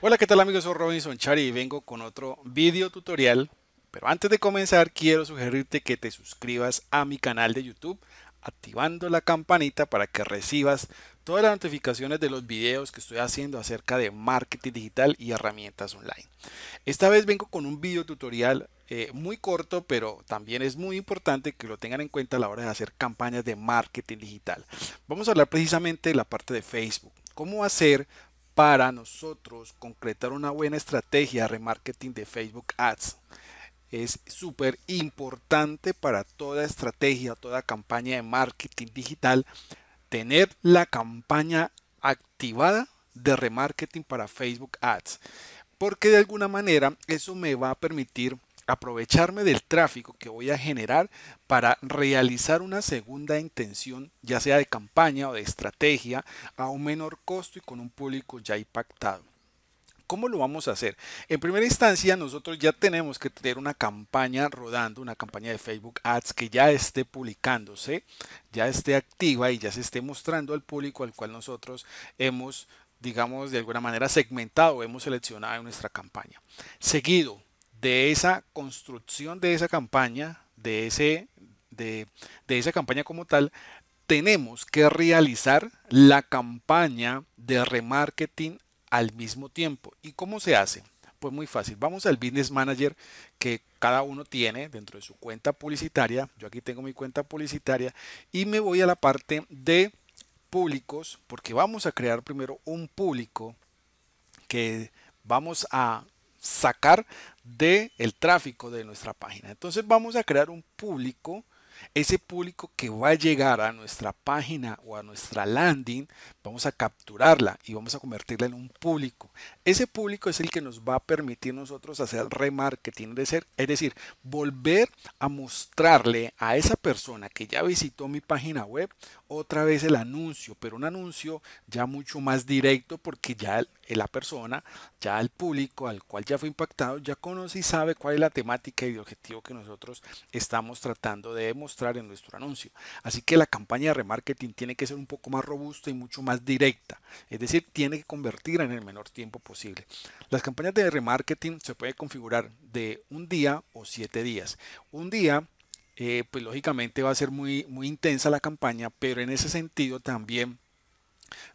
Hola, ¿qué tal amigos? Soy Robinson Chari y vengo con otro video tutorial. Pero antes de comenzar, quiero sugerirte que te suscribas a mi canal de YouTube activando la campanita para que recibas todas las notificaciones de los videos que estoy haciendo acerca de marketing digital y herramientas online. Esta vez vengo con un video tutorial eh, muy corto, pero también es muy importante que lo tengan en cuenta a la hora de hacer campañas de marketing digital. Vamos a hablar precisamente de la parte de Facebook. ¿Cómo hacer para nosotros concretar una buena estrategia de remarketing de Facebook Ads. Es súper importante para toda estrategia, toda campaña de marketing digital, tener la campaña activada de remarketing para Facebook Ads. Porque de alguna manera eso me va a permitir aprovecharme del tráfico que voy a generar para realizar una segunda intención, ya sea de campaña o de estrategia, a un menor costo y con un público ya impactado. ¿Cómo lo vamos a hacer? En primera instancia, nosotros ya tenemos que tener una campaña rodando, una campaña de Facebook Ads que ya esté publicándose, ya esté activa y ya se esté mostrando al público al cual nosotros hemos digamos, de alguna manera segmentado, hemos seleccionado en nuestra campaña. Seguido, de esa construcción de esa campaña, de, ese, de, de esa campaña como tal, tenemos que realizar la campaña de remarketing al mismo tiempo. ¿Y cómo se hace? Pues muy fácil. Vamos al Business Manager que cada uno tiene dentro de su cuenta publicitaria. Yo aquí tengo mi cuenta publicitaria y me voy a la parte de públicos porque vamos a crear primero un público que vamos a sacar del el tráfico de nuestra página. Entonces vamos a crear un público, ese público que va a llegar a nuestra página o a nuestra landing, vamos a capturarla y vamos a convertirla en un público. Ese público es el que nos va a permitir nosotros hacer remarketing, es decir, volver a mostrarle a esa persona que ya visitó mi página web otra vez el anuncio, pero un anuncio ya mucho más directo porque ya la persona, ya el público al cual ya fue impactado, ya conoce y sabe cuál es la temática y el objetivo que nosotros estamos tratando de demostrar en nuestro anuncio. Así que la campaña de remarketing tiene que ser un poco más robusta y mucho más directa, es decir, tiene que convertir en el menor tiempo posible. Las campañas de remarketing se pueden configurar de un día o siete días. Un día eh, pues lógicamente va a ser muy, muy intensa la campaña, pero en ese sentido también,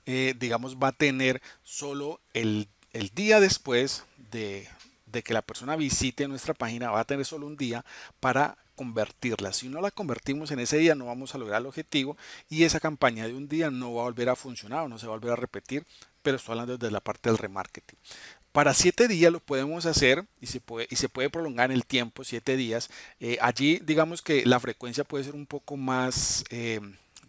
eh, digamos, va a tener solo el, día después de, de que la persona visite nuestra página, va a tener solo un día para convertirla. Si no la convertimos en ese día, no vamos a lograr el objetivo y esa campaña de un día no va a volver a funcionar o no se va a volver a repetir, pero estoy hablando desde la parte del remarketing. Para siete días lo podemos hacer y se puede, y se puede prolongar el tiempo, siete días. Eh, allí digamos que la frecuencia puede ser un poco más, eh,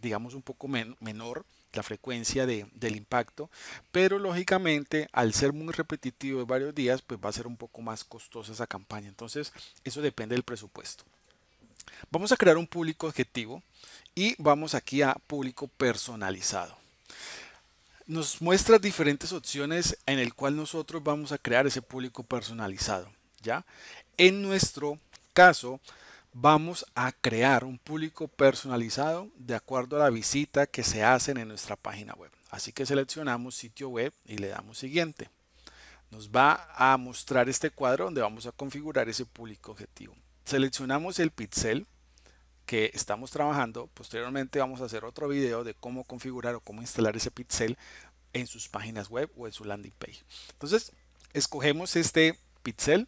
digamos, un poco menor la frecuencia del impacto, pero lógicamente al ser muy repetitivo de varios días, pues va a ser un poco más costosa esa campaña. Entonces, eso depende del presupuesto. Vamos a crear un público objetivo y vamos aquí a público personalizado nos muestra diferentes opciones en el cual nosotros vamos a crear ese público personalizado, ¿ya? En nuestro caso, vamos a crear un público personalizado de acuerdo a la visita que se hacen en nuestra página web. Así que seleccionamos sitio web y le damos siguiente. Nos va a mostrar este cuadro donde vamos a configurar ese público objetivo. Seleccionamos el pixel que estamos trabajando. Posteriormente vamos a hacer otro video de cómo configurar o cómo instalar ese pixel en sus páginas web o en su landing page. Entonces, escogemos este pixel,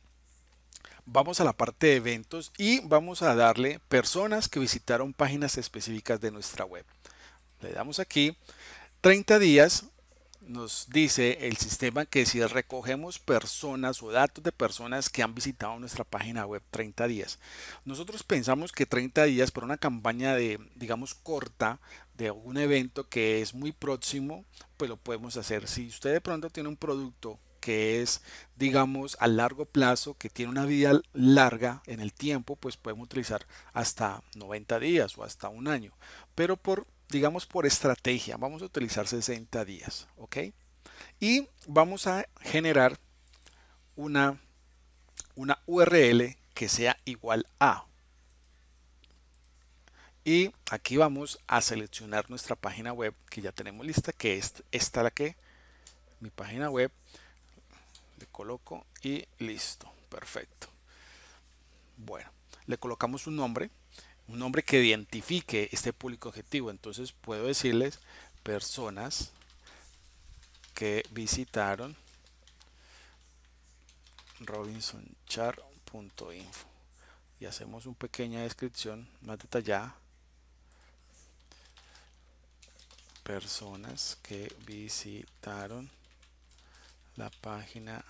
vamos a la parte de eventos y vamos a darle personas que visitaron páginas específicas de nuestra web. Le damos aquí 30 días nos dice el sistema que si recogemos personas o datos de personas que han visitado nuestra página web 30 días. Nosotros pensamos que 30 días para una campaña de, digamos, corta de un evento que es muy próximo, pues lo podemos hacer. Si usted de pronto tiene un producto que es, digamos, a largo plazo, que tiene una vida larga en el tiempo, pues podemos utilizar hasta 90 días o hasta un año. Pero por digamos por estrategia, vamos a utilizar 60 días, ¿ok? Y vamos a generar una, una URL que sea igual a. Y aquí vamos a seleccionar nuestra página web que ya tenemos lista, que es esta la que, mi página web, le coloco y listo, perfecto. Bueno, le colocamos un nombre, un nombre que identifique este público objetivo. Entonces puedo decirles personas que visitaron robinsonchar.info y hacemos una pequeña descripción más detallada. Personas que visitaron la página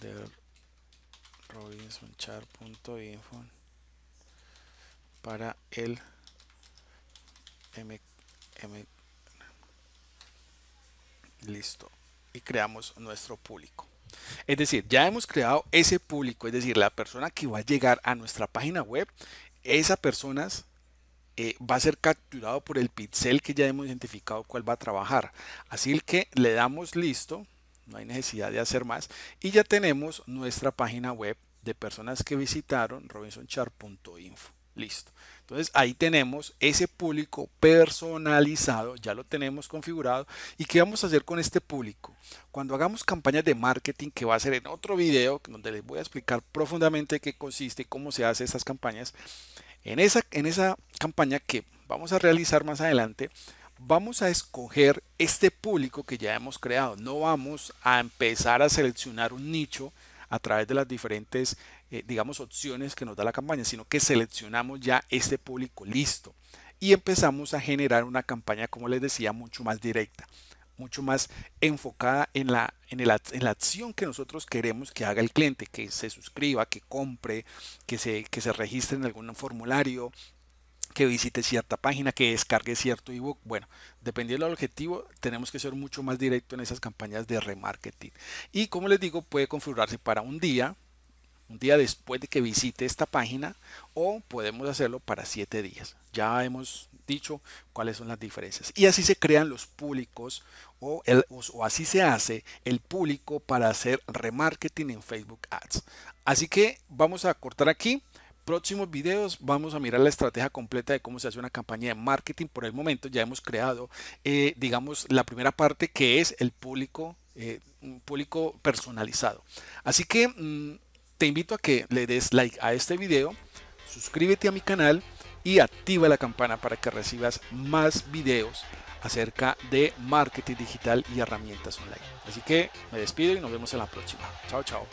de robinsonchar.info para el M, listo y creamos nuestro público es decir ya hemos creado ese público es decir la persona que va a llegar a nuestra página web esa personas eh, va a ser capturado por el pixel que ya hemos identificado cuál va a trabajar así que le damos listo no hay necesidad de hacer más y ya tenemos nuestra página web de personas que visitaron robinsonchar.info Listo. Entonces ahí tenemos ese público personalizado, ya lo tenemos configurado. ¿Y qué vamos a hacer con este público? Cuando hagamos campañas de marketing, que va a ser en otro video, donde les voy a explicar profundamente qué consiste y cómo se hace estas campañas, en esa, en esa campaña que vamos a realizar más adelante, vamos a escoger este público que ya hemos creado. No vamos a empezar a seleccionar un nicho a través de las diferentes, eh, digamos, opciones que nos da la campaña, sino que seleccionamos ya este público listo y empezamos a generar una campaña, como les decía, mucho más directa, mucho más enfocada en la, en, el, en la acción que nosotros queremos que haga el cliente, que se suscriba, que compre, que se, que se registre en algún formulario, que visite cierta página, que descargue cierto ebook. Bueno, dependiendo del objetivo, tenemos que ser mucho más directo en esas campañas de remarketing. Y como les digo, puede configurarse para un día, un día después de que visite esta página, o podemos hacerlo para siete días. Ya hemos dicho cuáles son las diferencias. Y así se crean los públicos o, o así se hace el público para hacer remarketing en Facebook Ads. Así que vamos a cortar aquí próximos videos vamos a mirar la estrategia completa de cómo se hace una campaña de marketing. Por el momento ya hemos creado, eh, digamos, la primera parte que es el público, eh, un público personalizado. Así que mm, te invito a que le des like a este video, suscríbete a mi canal y activa la campana para que recibas más videos acerca de marketing digital y herramientas online. Así que me despido y nos vemos en la próxima. Chao, chao.